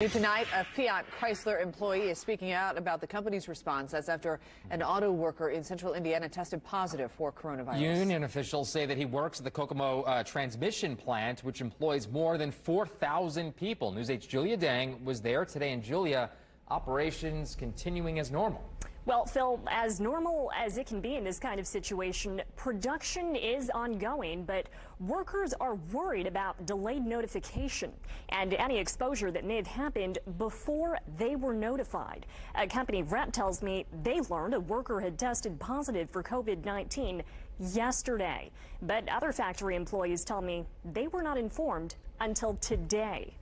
Tonight, a Fiat Chrysler employee is speaking out about the company's response. That's after an auto worker in central Indiana tested positive for coronavirus. Union officials say that he works at the Kokomo uh, transmission plant, which employs more than 4,000 people. News 8's Julia Dang was there today, and Julia, operations continuing as normal. Well, Phil, as normal as it can be in this kind of situation, production is ongoing, but workers are worried about delayed notification and any exposure that may have happened before they were notified. A company rep tells me they learned a worker had tested positive for COVID-19 yesterday, but other factory employees tell me they were not informed until today.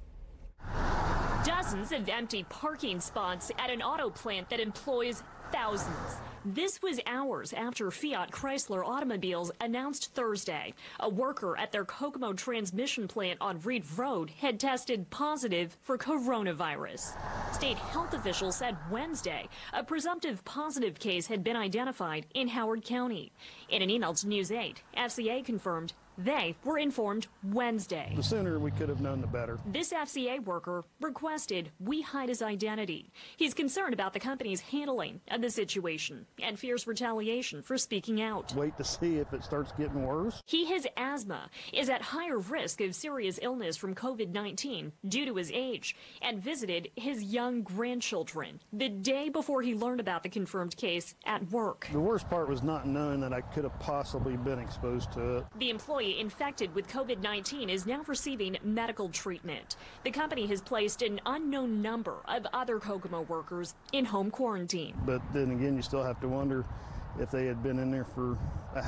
Dozens of empty parking spots at an auto plant that employs thousands. This was hours after Fiat Chrysler Automobiles announced Thursday a worker at their Kokomo transmission plant on Reed Road had tested positive for coronavirus. State health officials said Wednesday a presumptive positive case had been identified in Howard County. In an email to News 8, FCA confirmed they were informed Wednesday. The sooner we could have known, the better. This FCA worker requested we hide his identity. He's concerned about the company's handling of the situation and fears retaliation for speaking out. Wait to see if it starts getting worse. He has asthma, is at higher risk of serious illness from COVID 19 due to his age, and visited his young grandchildren the day before he learned about the confirmed case at work. The worst part was not knowing that I could have possibly been exposed to it. The employee employee infected with COVID 19 is now receiving medical treatment. The company has placed an unknown number of other Kokomo workers in home quarantine. But then again, you still have to wonder if they had been in there for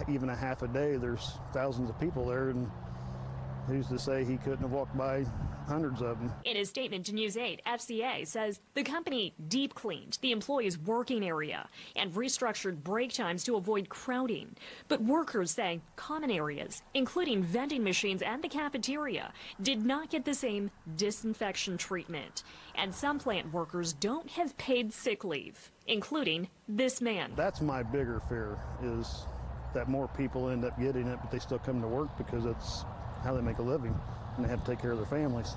even a half a day, there's thousands of people there, and who's to say he couldn't have walked by hundreds of them? In his statement to News 8, FCA says the company deep cleaned the employees' working area and restructured break times to avoid crowding. But workers say common areas, including vending machines and the cafeteria, did not get the same disinfection treatment. And some plant workers don't have paid sick leave, including this man. That's my bigger fear is that more people end up getting it, but they still come to work because it's how they make a living and they have to take care of their families.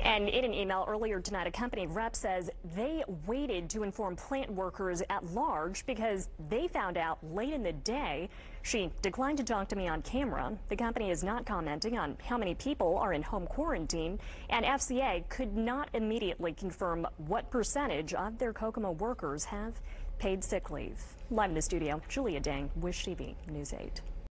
And in an email earlier tonight, a company rep says they waited to inform plant workers at large because they found out late in the day. She declined to talk to me on camera. The company is not commenting on how many people are in home quarantine, and FCA could not immediately confirm what percentage of their Kokomo workers have paid sick leave. Live in the studio, Julia Dang, with TV News 8.